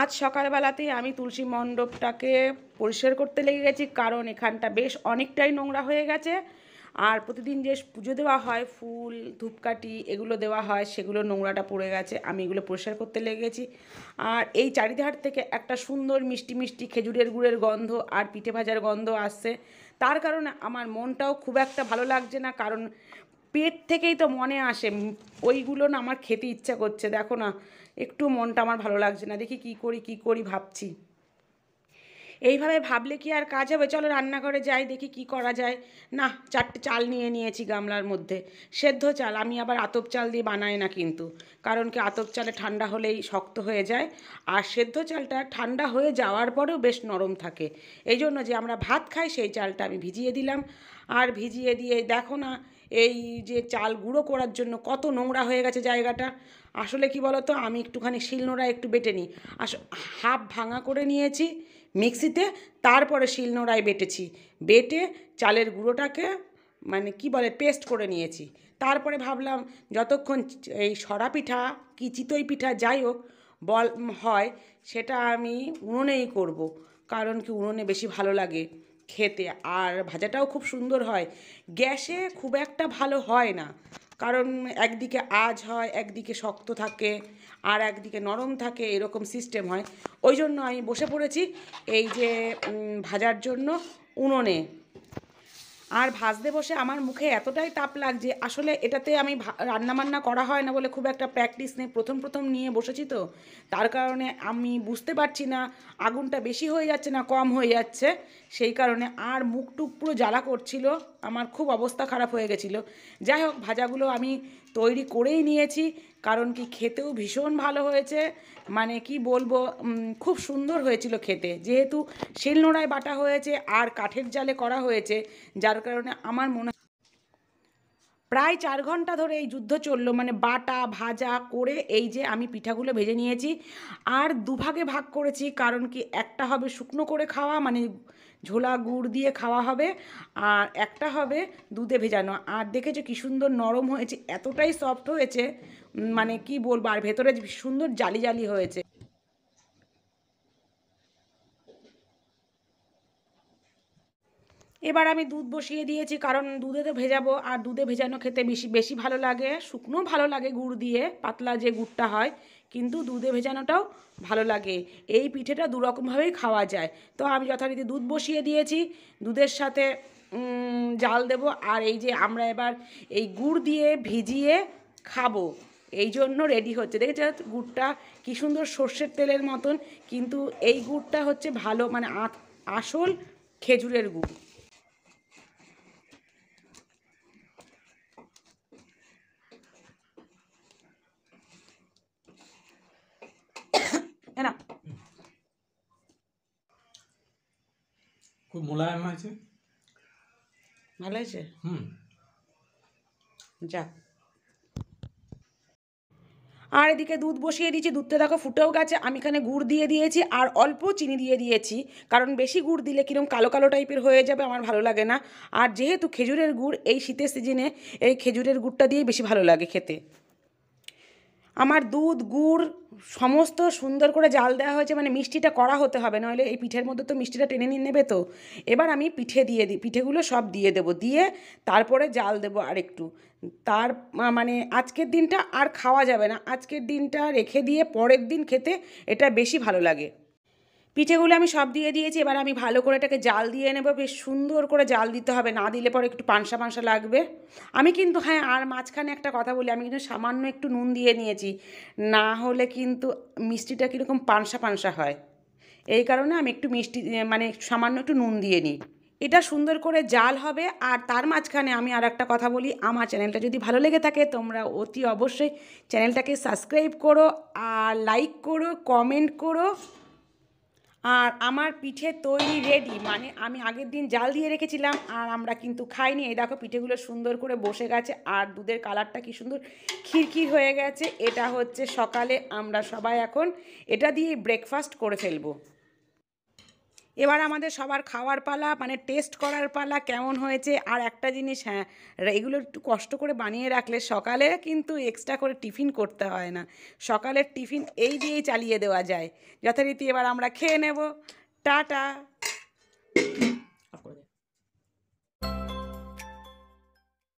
আজ সকালবেলাতেই আমি তুলসী মণ্ডপটাকে পরিষ্কার করতে লেগে গেছি কারণ এখানটা বেশ অনেকটাই নোংরা হয়ে গেছে আর প্রতিদিন যে পুজো দেওয়া হয় ফুল ধূপকাঠি এগুলো দেওয়া হয় সেগুলো নোংরাটা পড়ে গেছে আমি এগুলো পরিষ্কার করতে লেগেছি আর এই চারিধার থেকে একটা সুন্দর মিষ্টি মিষ্টি খেজুরের গুড়ের গন্ধ আর পিঠে ভাজার গন্ধ আসছে তার কারণে আমার মনটাও খুব একটা ভালো লাগছে না কারণ পেট থেকেই তো মনে আসে ওইগুলো না আমার খেতে ইচ্ছা করছে দেখো না একটু মনটা আমার ভালো লাগছে না দেখি কি করি কি করি ভাবছি এইভাবে ভাবলে কি আর কাজ হবে চলো রান্নাঘরে যাই দেখি কি করা যায় না চারটে চাল নিয়ে নিয়েছি গামলার মধ্যে সেদ্ধ চাল আমি আবার আতপ চাল দিয়ে বানাই না কিন্তু কারণ কি আতপ চালে ঠান্ডা হলেই শক্ত হয়ে যায় আর সেদ্ধ চালটা ঠান্ডা হয়ে যাওয়ার পরেও বেশ নরম থাকে এই জন্য যে আমরা ভাত খাই সেই চালটা আমি ভিজিয়ে দিলাম আর ভিজিয়ে দিয়ে দেখো না এই যে চাল গুঁড়ো করার জন্য কত নোংরা হয়ে গেছে জায়গাটা আসলে কি বলতো আমি একটুখানি শিলনোড়া একটু বেটে নিই আস হাফ ভাঙা করে নিয়েছি মিক্সিতে তারপরে শিলনোড়ায় বেটেছি বেটে চালের গুঁড়োটাকে মানে কি বলে পেস্ট করে নিয়েছি তারপরে ভাবলাম যতক্ষণ এই সরা পিঠা কি চিতই পিঠা যাই হোক বল হয় সেটা আমি উনুনেই করব। কারণ কি উনুনে বেশি ভালো লাগে খেতে আর ভাজাটাও খুব সুন্দর হয় গ্যাসে খুব একটা ভালো হয় না কারণ একদিকে আজ হয় একদিকে শক্ত থাকে আর একদিকে নরম থাকে এরকম সিস্টেম হয় ওই জন্য আমি বসে পড়েছি এই যে ভাজার জন্য উনোনে আর ভাজতে বসে আমার মুখে এতটাই তাপ লাগছে আসলে এটাতে আমি রান্নাবান্না করা হয় না বলে খুব একটা প্র্যাকটিস নেই প্রথম প্রথম নিয়ে বসেছি তো তার কারণে আমি বুঝতে পারছি না আগুনটা বেশি হয়ে যাচ্ছে না কম হয়ে যাচ্ছে সেই কারণে আর মুখ টুক পুরো জ্বালা করছিল আমার খুব অবস্থা খারাপ হয়ে গেছিলো যাই হোক ভাজাগুলো আমি তৈরি করেই নিয়েছি কারণ কি খেতেও ভীষণ ভালো হয়েছে মানে কি বলবো খুব সুন্দর হয়েছিল খেতে যেহেতু শিলনোড়ায় বাটা হয়েছে আর কাঠের জালে করা হয়েছে যার কারণে আমার মনে প্রায় চার ঘন্টা ধরে এই যুদ্ধ চললো মানে বাটা ভাজা করে এই যে আমি পিঠাগুলো ভেজে নিয়েছি আর দুভাগে ভাগ করেছি কারণ কি একটা হবে শুকনো করে খাওয়া মানে ঝোলা গুড় দিয়ে খাওয়া হবে আর একটা হবে দুধে ভেজানো আর দেখেছো কি সুন্দর নরম হয়েছে এতটাই সফট হয়েছে মানে কি বলবো আর ভেতরে সুন্দর জালি জালি হয়েছে এবার আমি দুধ বসিয়ে দিয়েছি কারণ দুধে তো ভেজাবো আর দুধে ভেজানো খেতে বেশি বেশি ভালো লাগে শুকনো ভালো লাগে গুড় দিয়ে পাতলা যে গুড়টা হয় কিন্তু দুধে ভেজানোটাও ভালো লাগে এই পিঠেটা দুরকমভাবেই খাওয়া যায় তো আমি যথারীতি দুধ বসিয়ে দিয়েছি দুধের সাথে জাল দেব আর এই যে আমরা এবার এই গুড় দিয়ে ভিজিয়ে খাবো এই জন্য রেডি হচ্ছে দেখেছ গুড়টা কি সুন্দর সর্ষের তেলের মতন কিন্তু এই গুড়টা হচ্ছে ভালো মানে আসল খেজুরের গুড় খুব মোলায়েম হয়েছে ভালো হয়েছে হুম যাক আর এদিকে দুধ বসিয়ে দিয়েছি দুধটা দেখো ফুটেও গেছে আমি এখানে গুড় দিয়ে দিয়েছি আর অল্প চিনি দিয়ে দিয়েছি কারণ বেশি গুড় দিলে কিরম কালো কালো টাইপের হয়ে যাবে আমার ভালো লাগে না আর যেহেতু খেজুরের গুড় এই শীতের সিজনে এই খেজুরের গুড়টা দিয়ে বেশি ভালো লাগে খেতে আমার দুধ গুড় সমস্ত সুন্দর করে জাল দেওয়া হয়েছে মানে মিষ্টিটা করা হতে হবে নইলে এই পিঠের মধ্যে তো মিষ্টিটা টেনে নিয়ে নেবে তো এবার আমি পিঠে দিয়ে দিই পিঠেগুলো সব দিয়ে দেব দিয়ে তারপরে জাল দেব আর একটু তার মানে আজকের দিনটা আর খাওয়া যাবে না আজকের দিনটা রেখে দিয়ে পরের দিন খেতে এটা বেশি ভালো লাগে পিঠেগুলো আমি সব দিয়ে দিয়েছি এবার আমি ভালো করে এটাকে জাল দিয়ে নেবো বেশ সুন্দর করে জাল দিতে হবে না দিলে পরে একটু পানসা পানসা লাগবে আমি কিন্তু হ্যাঁ আর মাঝখানে একটা কথা বলি আমি কিন্তু সামান্য একটু নুন দিয়ে নিয়েছি না হলে কিন্তু মিষ্টিটা কীরকম পানসা পানসা হয় এই কারণে আমি একটু মিষ্টি মানে সামান্য একটু নুন দিয়ে নিই এটা সুন্দর করে জাল হবে আর তার মাঝখানে আমি আর একটা কথা বলি আমার চ্যানেলটা যদি ভালো লেগে থাকে তোমরা অতি অবশ্যই চ্যানেলটাকে সাবস্ক্রাইব করো আর লাইক করো কমেন্ট করো আর আমার পিঠে তৈরি রেডি মানে আমি আগের দিন জাল দিয়ে রেখেছিলাম আর আমরা কিন্তু খাইনি এই দেখো পিঠেগুলো সুন্দর করে বসে গেছে আর দুধের কালারটা কি সুন্দর খিরখির হয়ে গেছে এটা হচ্ছে সকালে আমরা সবাই এখন এটা দিয়ে ব্রেকফাস্ট করে ফেলবো এবার আমাদের সবার খাওয়ার পালা মানে টেস্ট করার পালা কেমন হয়েছে আর একটা জিনিস হ্যাঁ এগুলো একটু কষ্ট করে বানিয়ে রাখলে সকালে কিন্তু এক্সট্রা করে টিফিন করতে হয় না সকালের টিফিন এই দিয়েই চালিয়ে দেওয়া যায় যথারীতি এবার আমরা খেয়ে নেব টাটা